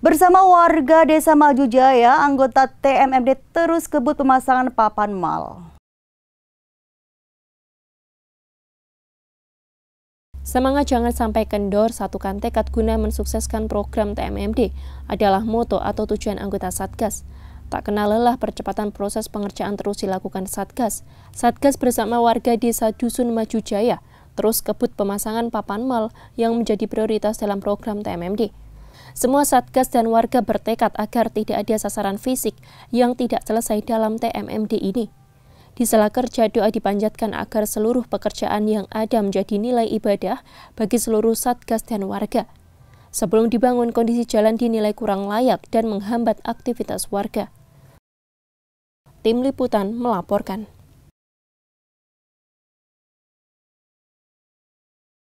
Bersama warga Desa Maju Jaya, anggota TMMD terus kebut pemasangan papan mal. Semangat jangan sampai kendor, satukan tekad guna mensukseskan program TMMD adalah moto atau tujuan anggota Satgas. Tak kenal lelah percepatan proses pengerjaan terus dilakukan Satgas. Satgas bersama warga desa Dusun Maju Jaya terus kebut pemasangan papan mal yang menjadi prioritas dalam program TMMD. Semua satgas dan warga bertekad agar tidak ada sasaran fisik yang tidak selesai dalam TMMD ini. Di sela kerja, doa dipanjatkan agar seluruh pekerjaan yang ada menjadi nilai ibadah bagi seluruh satgas dan warga. Sebelum dibangun, kondisi jalan dinilai kurang layak dan menghambat aktivitas warga. Tim Liputan melaporkan.